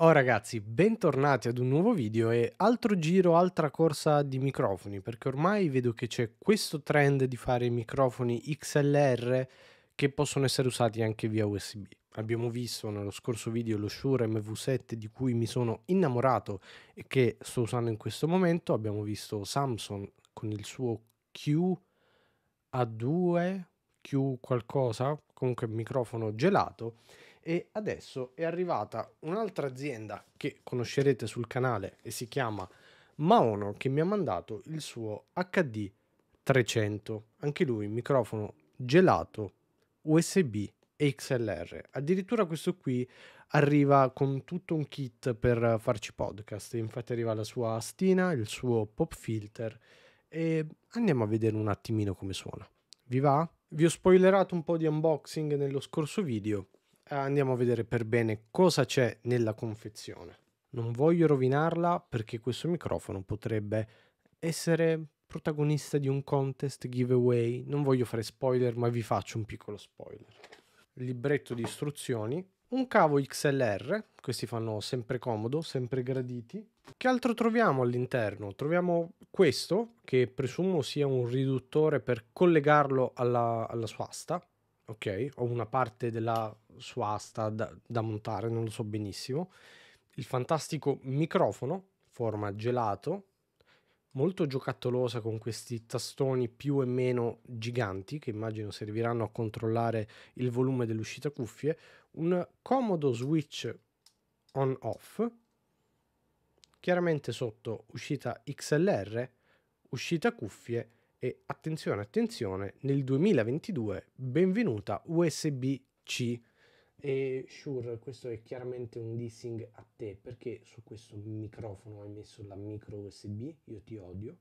Oh ragazzi, bentornati ad un nuovo video e altro giro, altra corsa di microfoni, perché ormai vedo che c'è questo trend di fare microfoni XLR che possono essere usati anche via USB. Abbiamo visto nello scorso video lo Shure MV7 di cui mi sono innamorato e che sto usando in questo momento, abbiamo visto Samsung con il suo QA2, Q qualcosa, comunque microfono gelato e adesso è arrivata un'altra azienda che conoscerete sul canale e si chiama Maono che mi ha mandato il suo HD 300, anche lui microfono gelato USB e XLR. Addirittura questo qui arriva con tutto un kit per farci podcast, infatti arriva la sua astina, il suo pop filter e andiamo a vedere un attimino come suona. Vi va? Vi ho spoilerato un po' di unboxing nello scorso video, andiamo a vedere per bene cosa c'è nella confezione. Non voglio rovinarla perché questo microfono potrebbe essere protagonista di un contest giveaway. Non voglio fare spoiler, ma vi faccio un piccolo spoiler. Libretto di istruzioni, un cavo XLR, questi fanno sempre comodo, sempre graditi. Che altro troviamo all'interno? Troviamo questo, che presumo sia un riduttore per collegarlo alla, alla sua asta, ok? O una parte della su asta da, da montare, non lo so benissimo. Il fantastico microfono, forma gelato, molto giocattolosa con questi tastoni più e meno giganti che immagino serviranno a controllare il volume dell'uscita cuffie, un comodo switch on off, chiaramente sotto uscita XLR, uscita cuffie e attenzione attenzione nel 2022 benvenuta USB C e Sure, questo è chiaramente un dissing a te perché su questo microfono hai messo la micro USB, io ti odio.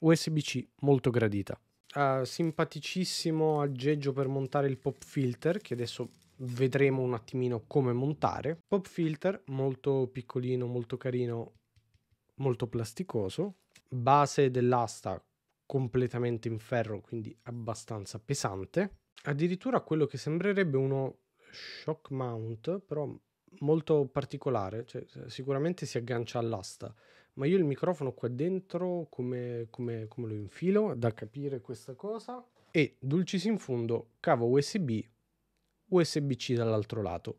USB-C, molto gradita. Uh, simpaticissimo aggeggio per montare il pop filter che adesso vedremo un attimino come montare. Pop filter molto piccolino, molto carino, molto plasticoso. Base dell'asta completamente in ferro, quindi abbastanza pesante. Addirittura quello che sembrerebbe uno shock mount, però molto particolare, cioè, sicuramente si aggancia all'asta, ma io il microfono qua dentro come, come, come lo infilo, da capire questa cosa. E dulcis in fondo, cavo USB, USB-C dall'altro lato.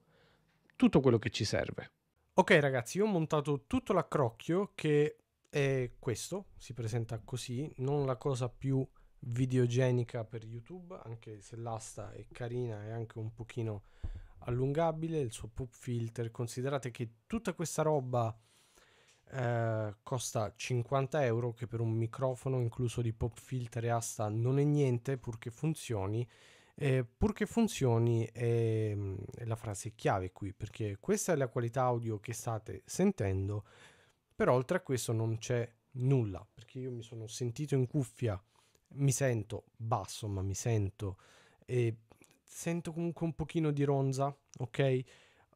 Tutto quello che ci serve. Ok ragazzi, io ho montato tutto l'accrocchio che è questo, si presenta così, non la cosa più videogenica per YouTube, anche se l'asta è carina e anche un pochino allungabile, il suo pop filter, considerate che tutta questa roba eh, costa 50 euro, che per un microfono incluso di pop filter e asta non è niente, purché funzioni. Eh, purché funzioni è, è la frase chiave qui, perché questa è la qualità audio che state sentendo, però oltre a questo non c'è nulla, perché io mi sono sentito in cuffia mi sento basso, ma mi sento... e sento comunque un pochino di ronza, ok?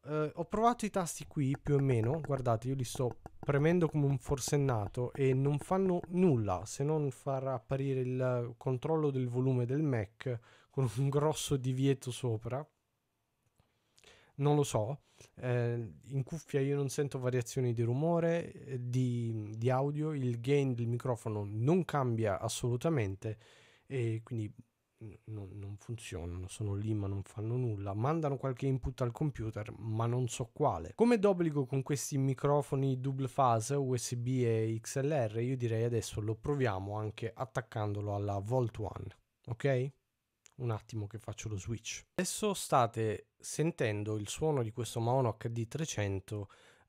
Uh, ho provato i tasti qui più o meno, guardate io li sto premendo come un forsennato e non fanno nulla se non far apparire il controllo del volume del Mac con un grosso divieto sopra non lo so. Eh, in cuffia io non sento variazioni di rumore, eh, di, di, audio, il gain del microfono non cambia assolutamente e quindi non, non funzionano, sono lì ma non fanno nulla. Mandano qualche input al computer ma non so quale. Come d'obbligo con questi microfoni double fase USB e XLR io direi adesso lo proviamo anche attaccandolo alla Volt One, ok? un attimo che faccio lo switch. Adesso state sentendo il suono di questo Maono HD300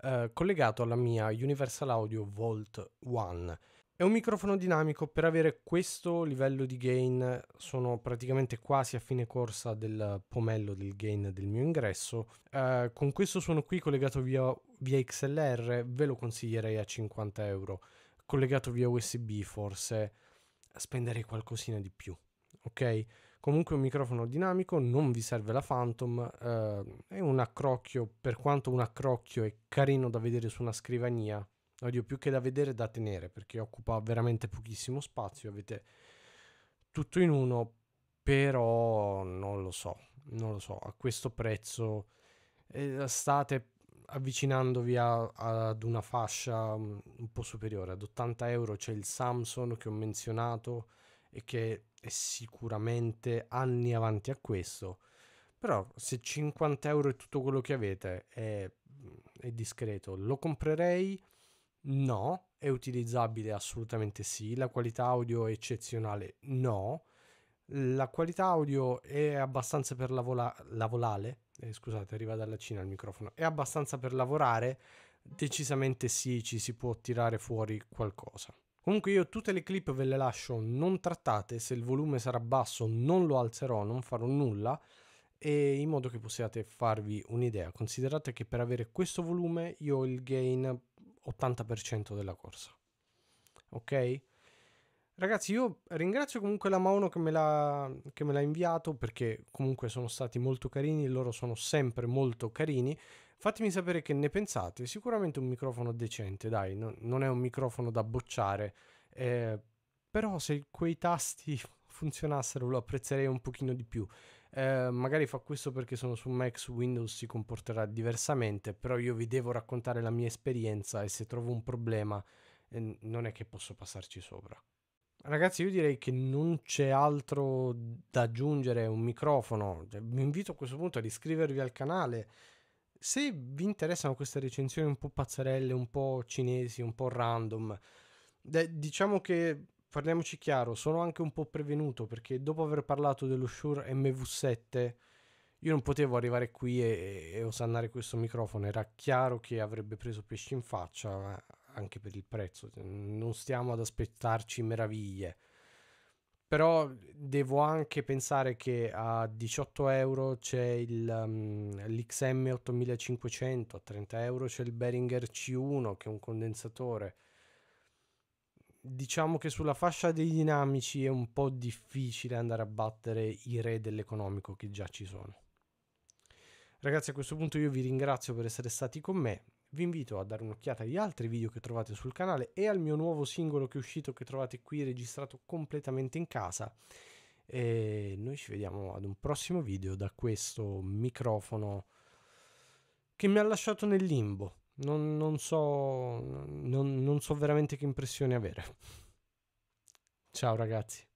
eh, collegato alla mia Universal Audio Volt 1. È un microfono dinamico per avere questo livello di gain, sono praticamente quasi a fine corsa del pomello del gain del mio ingresso. Eh, con questo suono qui collegato via, via XLR ve lo consiglierei a 50 euro, collegato via USB forse spenderei qualcosina di più, ok? Comunque un microfono dinamico, non vi serve la Phantom, eh, è un accrocchio, per quanto un accrocchio è carino da vedere su una scrivania, oddio più che da vedere da tenere perché occupa veramente pochissimo spazio, avete tutto in uno, però non lo so, non lo so, a questo prezzo eh, state avvicinandovi a, a, ad una fascia mm, un po' superiore, ad 80 euro c'è il Samsung che ho menzionato, e che è sicuramente anni avanti a questo. Però se 50 euro è tutto quello che avete è, è discreto, lo comprerei? No. È utilizzabile? Assolutamente sì. La qualità audio è eccezionale? No. La qualità audio è abbastanza per lavola- lavorare. Eh, scusate, arriva dalla Cina il microfono. È abbastanza per lavorare? Decisamente sì, ci si può tirare fuori qualcosa. Comunque io tutte le clip ve le lascio non trattate, se il volume sarà basso non lo alzerò, non farò nulla, e in modo che possiate farvi un'idea. Considerate che per avere questo volume io ho il gain 80% della corsa. Ok? Ragazzi, io ringrazio comunque la Mauno che me, l'ha, che me l'ha inviato perché comunque sono stati molto carini, loro sono sempre molto carini. Fatemi sapere che ne pensate. Sicuramente un microfono decente, dai, no, non è un microfono da bocciare. Eh, però se quei tasti funzionassero lo apprezzerei un pochino di più. Eh, magari fa questo perché sono su Mac, su Windows si comporterà diversamente, però io vi devo raccontare la mia esperienza e se trovo un problema eh, non è che posso passarci sopra. Ragazzi, io direi che non c'è altro da aggiungere, un microfono. Cioè, vi invito a questo punto ad iscrivervi al canale, se vi interessano queste recensioni un po' pazzarelle, un po' cinesi, un po' random, diciamo che parliamoci chiaro, sono anche un po' prevenuto perché dopo aver parlato dello Shure MV7 io non potevo arrivare qui e, e, osannare questo microfono, era chiaro che avrebbe preso pesci in faccia anche per il prezzo, non stiamo ad aspettarci meraviglie. Però devo anche pensare che a 18 euro c'è il, um, l'XM 8500, a 30 euro c'è il Behringer C1 che è un condensatore. Diciamo che sulla fascia dei dinamici è un po' difficile andare a battere i re dell'economico che già ci sono. Ragazzi, a questo punto io vi ringrazio per essere stati con me vi invito a dare un'occhiata agli altri video che trovate sul canale e al mio nuovo singolo che è uscito che trovate qui registrato completamente in casa. E noi ci vediamo ad un prossimo video da questo microfono che mi ha lasciato nel limbo. Non, non so, non, non so veramente che impressione avere. Ciao ragazzi.